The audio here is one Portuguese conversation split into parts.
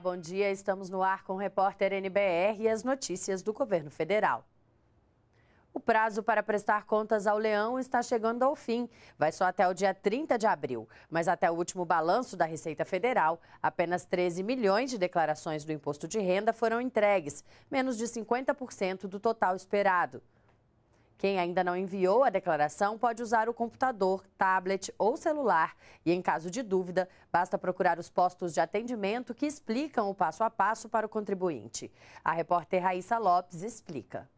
bom dia. Estamos no ar com o repórter NBR e as notícias do governo federal. O prazo para prestar contas ao leão está chegando ao fim. Vai só até o dia 30 de abril. Mas até o último balanço da Receita Federal, apenas 13 milhões de declarações do imposto de renda foram entregues, menos de 50% do total esperado. Quem ainda não enviou a declaração pode usar o computador, tablet ou celular. E em caso de dúvida, basta procurar os postos de atendimento que explicam o passo a passo para o contribuinte. A repórter Raíssa Lopes explica.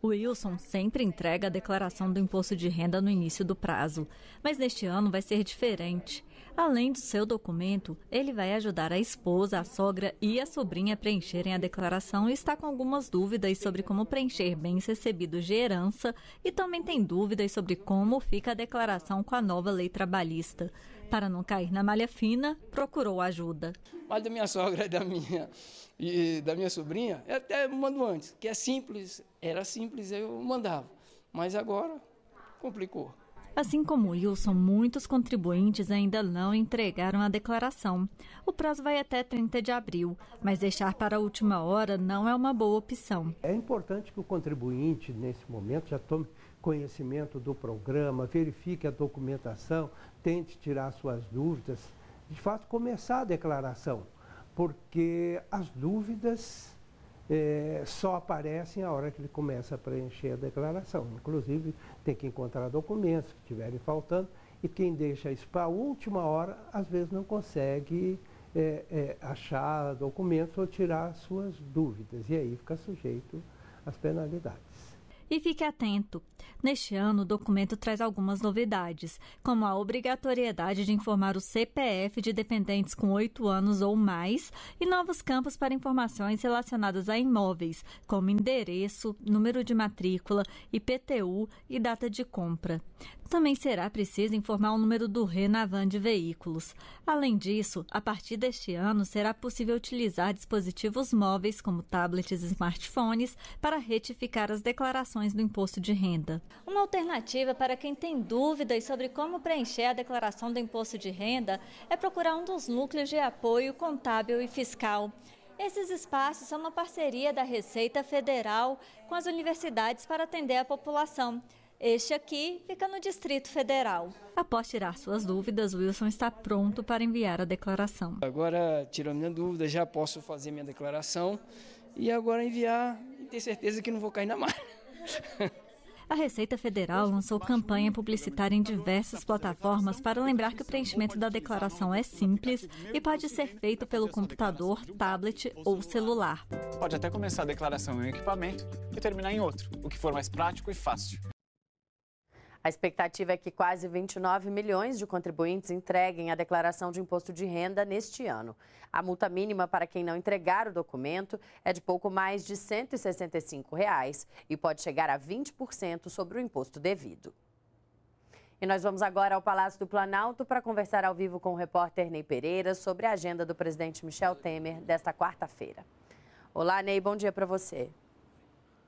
O Wilson sempre entrega a declaração do imposto de renda no início do prazo, mas neste ano vai ser diferente. Além do seu documento, ele vai ajudar a esposa, a sogra e a sobrinha a preencherem a declaração e está com algumas dúvidas sobre como preencher bens recebidos de herança e também tem dúvidas sobre como fica a declaração com a nova lei trabalhista. Para não cair na malha fina, procurou ajuda. Mas da minha sogra e da minha, e da minha sobrinha, eu até mando antes, que é simples, era simples, eu mandava. Mas agora complicou. Assim como Wilson, muitos contribuintes ainda não entregaram a declaração. O prazo vai até 30 de abril, mas deixar para a última hora não é uma boa opção. É importante que o contribuinte, nesse momento, já tome conhecimento do programa, verifique a documentação, tente tirar suas dúvidas, de fato, começar a declaração, porque as dúvidas é, só aparecem a hora que ele começa a preencher a declaração. Inclusive, tem que encontrar documentos que estiverem faltando. E quem deixa isso para a última hora, às vezes não consegue é, é, achar documentos ou tirar suas dúvidas. E aí fica sujeito às penalidades. E fique atento. Neste ano, o documento traz algumas novidades, como a obrigatoriedade de informar o CPF de dependentes com 8 anos ou mais e novos campos para informações relacionadas a imóveis, como endereço, número de matrícula, IPTU e data de compra também será preciso informar o número do Renavan de veículos. Além disso, a partir deste ano será possível utilizar dispositivos móveis como tablets e smartphones para retificar as declarações do imposto de renda. Uma alternativa para quem tem dúvidas sobre como preencher a declaração do imposto de renda é procurar um dos núcleos de apoio contábil e fiscal. Esses espaços são uma parceria da Receita Federal com as universidades para atender a população. Este aqui fica no Distrito Federal. Após tirar suas dúvidas, Wilson está pronto para enviar a declaração. Agora, tirando minha dúvida, já posso fazer minha declaração e agora enviar e ter certeza que não vou cair na mar. A Receita Federal lançou campanha publicitária em diversas plataformas para lembrar que o preenchimento da declaração é simples e pode ser feito pelo computador, tablet ou celular. Pode até começar a declaração em um equipamento e terminar em outro, o que for mais prático e fácil. A expectativa é que quase 29 milhões de contribuintes entreguem a declaração de imposto de renda neste ano. A multa mínima para quem não entregar o documento é de pouco mais de R$ 165 reais e pode chegar a 20% sobre o imposto devido. E nós vamos agora ao Palácio do Planalto para conversar ao vivo com o repórter Ney Pereira sobre a agenda do presidente Michel Temer desta quarta-feira. Olá, Ney, bom dia para você.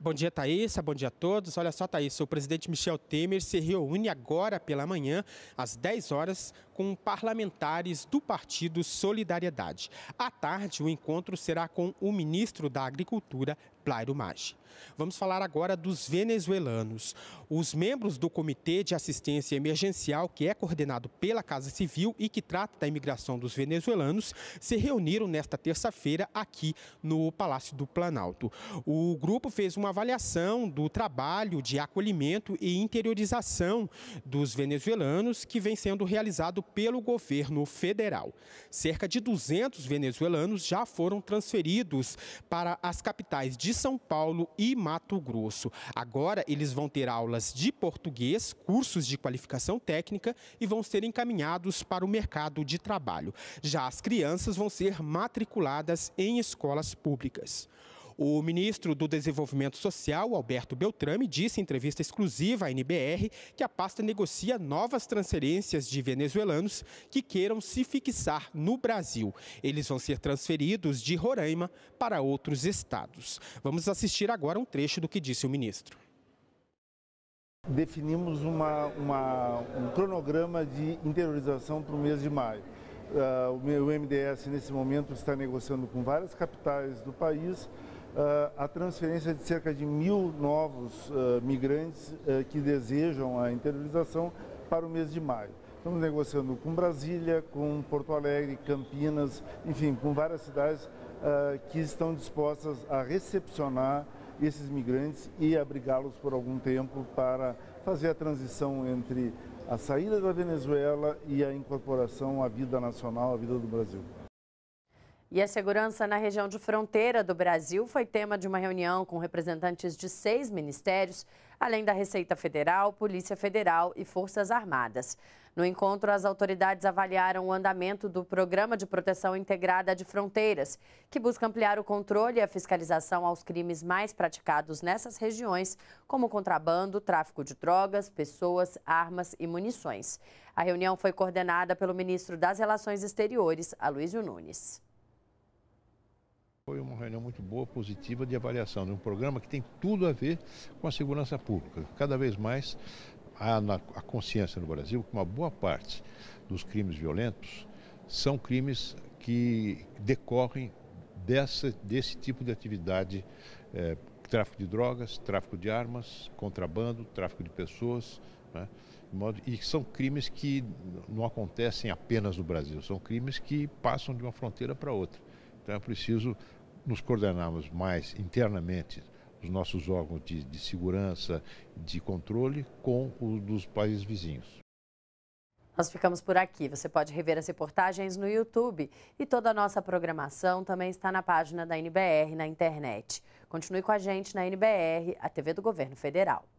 Bom dia, Thaís. Bom dia a todos. Olha só, Thaís, o presidente Michel Temer se reúne agora pela manhã, às 10 horas, com parlamentares do partido Solidariedade. À tarde, o encontro será com o ministro da Agricultura, Plairo Maggi. Vamos falar agora dos venezuelanos. Os membros do Comitê de Assistência Emergencial, que é coordenado pela Casa Civil e que trata da imigração dos venezuelanos, se reuniram nesta terça-feira aqui no Palácio do Planalto. O grupo fez uma avaliação do trabalho de acolhimento e interiorização dos venezuelanos que vem sendo realizado pelo governo federal. Cerca de 200 venezuelanos já foram transferidos para as capitais de de São Paulo e Mato Grosso. Agora eles vão ter aulas de português, cursos de qualificação técnica e vão ser encaminhados para o mercado de trabalho. Já as crianças vão ser matriculadas em escolas públicas. O ministro do Desenvolvimento Social, Alberto Beltrame, disse em entrevista exclusiva à NBR que a pasta negocia novas transferências de venezuelanos que queiram se fixar no Brasil. Eles vão ser transferidos de Roraima para outros estados. Vamos assistir agora um trecho do que disse o ministro. Definimos uma, uma, um cronograma de interiorização para o mês de maio. Uh, o MDS, nesse momento, está negociando com várias capitais do país ah, a transferência de cerca de mil novos ah, migrantes ah, que desejam a interiorização para o mês de maio. Estamos negociando com Brasília, com Porto Alegre, Campinas, enfim, com várias cidades que estão dispostas a recepcionar esses migrantes e abrigá-los por algum tempo para fazer a transição entre a saída da Venezuela e a incorporação à vida nacional, à vida do Brasil. E a segurança na região de fronteira do Brasil foi tema de uma reunião com representantes de seis ministérios, além da Receita Federal, Polícia Federal e Forças Armadas. No encontro, as autoridades avaliaram o andamento do Programa de Proteção Integrada de Fronteiras, que busca ampliar o controle e a fiscalização aos crimes mais praticados nessas regiões, como contrabando, tráfico de drogas, pessoas, armas e munições. A reunião foi coordenada pelo ministro das Relações Exteriores, Aloysio Nunes. Foi uma reunião muito boa, positiva de avaliação de um programa que tem tudo a ver com a segurança pública. Cada vez mais há na, a consciência no Brasil que uma boa parte dos crimes violentos são crimes que decorrem dessa, desse tipo de atividade. É, tráfico de drogas, tráfico de armas, contrabando, tráfico de pessoas. Né? E são crimes que não acontecem apenas no Brasil, são crimes que passam de uma fronteira para outra. Então é preciso nos coordenarmos mais internamente os nossos órgãos de, de segurança, de controle, com os dos países vizinhos. Nós ficamos por aqui. Você pode rever as reportagens no YouTube e toda a nossa programação também está na página da NBR na internet. Continue com a gente na NBR, a TV do Governo Federal.